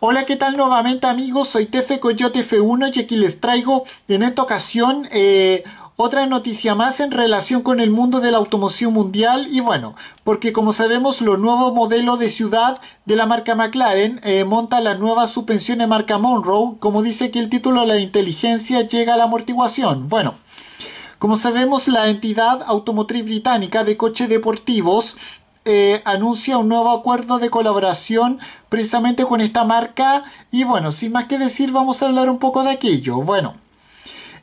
Hola, ¿qué tal nuevamente amigos? Soy Tefe Coyote F1 y aquí les traigo en esta ocasión eh, otra noticia más en relación con el mundo de la automoción mundial y bueno, porque como sabemos lo nuevo modelo de ciudad de la marca McLaren eh, monta monta nueva suspensión de marca Monroe, como dice que el título La inteligencia llega a la amortiguación. Bueno, como sabemos, la entidad automotriz británica de coches deportivos eh, anuncia un nuevo acuerdo de colaboración precisamente con esta marca. Y bueno, sin más que decir, vamos a hablar un poco de aquello. Bueno.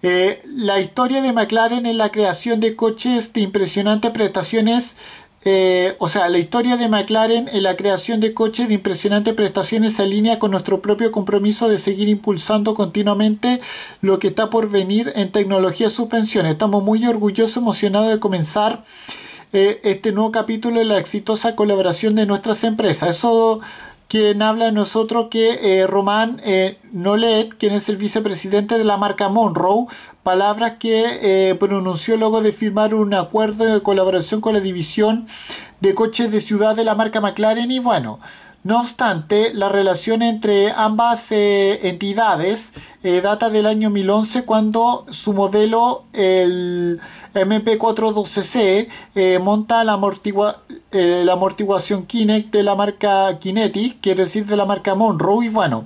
Eh, la historia de McLaren en la creación de coches de impresionantes prestaciones eh, o sea, la historia de McLaren en la creación de coches de impresionantes prestaciones se alinea con nuestro propio compromiso de seguir impulsando continuamente lo que está por venir en tecnología de suspensión. Estamos muy orgullosos, emocionados de comenzar eh, este nuevo capítulo de la exitosa colaboración de nuestras empresas. Eso quien habla de nosotros que eh, Román eh, Nolet, quien es el vicepresidente de la marca Monroe, palabras que pronunció luego de firmar un acuerdo de colaboración con la división de coches de ciudad de la marca McLaren y bueno, no obstante, la relación entre ambas entidades eh, data del año 2011 cuando su modelo, el MP412C, eh, monta eh, la, amortiguación Kinect de la marca Kinetic, quiere decir de la marca Monroe, y bueno.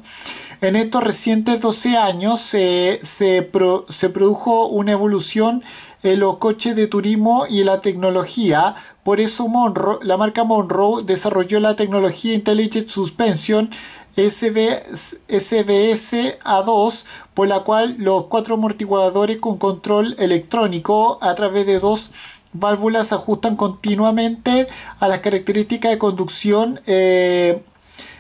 En estos recientes 12 años se, se produjo una evolución los coches de turismo y la tecnología. Por eso Monroe, la marca Monroe desarrolló la tecnología Intelligent Suspension SBS A2, por la cual los cuatro amortiguadores con control electrónico a través de dos válvulas se ajustan continuamente a las características de conducción. Eh,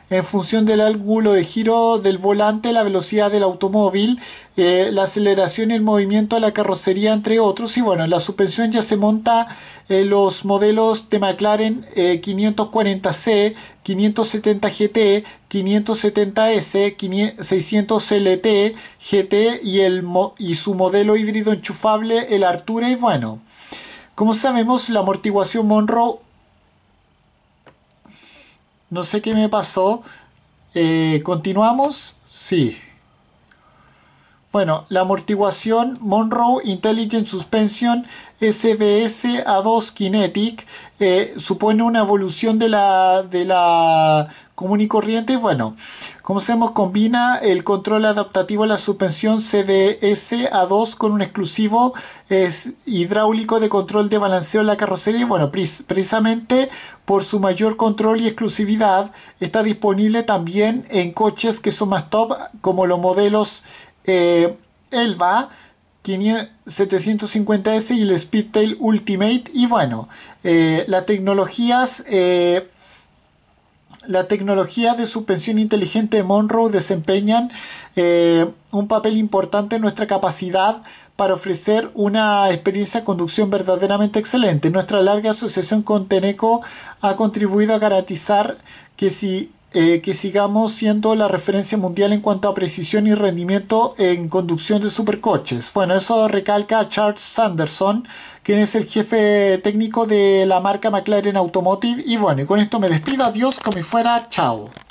en función del ángulo de giro del volante, la velocidad del automóvil, eh, la aceleración y el movimiento de la carrocería, entre otros. Y bueno, la suspensión ya se monta en los modelos de McLaren 540C, 570GT, 570S, 600LT, GT y, el y su modelo híbrido enchufable, el Artura. Y bueno, como sabemos, la amortiguación Monroe no sé qué me pasó. Eh, ¿Continuamos? Sí. Bueno, la amortiguación Monroe Intelligent Suspension SBS A2 Kinetic eh, supone una evolución de la, de la común y corriente. Bueno, como sabemos, combina el control adaptativo a la suspensión CBS A2 con un exclusivo hidráulico de control de balanceo en la carrocería. Y Bueno, precisamente por su mayor control y exclusividad, está disponible también en coches que son más top, como los modelos eh, VA 750S y el Speedtail Ultimate. Y bueno, eh, las tecnologías... Eh, la tecnología de suspensión inteligente de Monroe desempeñan eh, un papel importante en nuestra capacidad para ofrecer una experiencia de conducción verdaderamente excelente. Nuestra larga asociación con Teneco ha contribuido a garantizar que si eh, que sigamos siendo la referencia mundial en cuanto a precisión y rendimiento en conducción de supercoches. Bueno, eso recalca Charles Sanderson, quien es el jefe técnico de la marca McLaren Automotive. Y bueno, con esto me despido. Adiós, como fuera. Chao.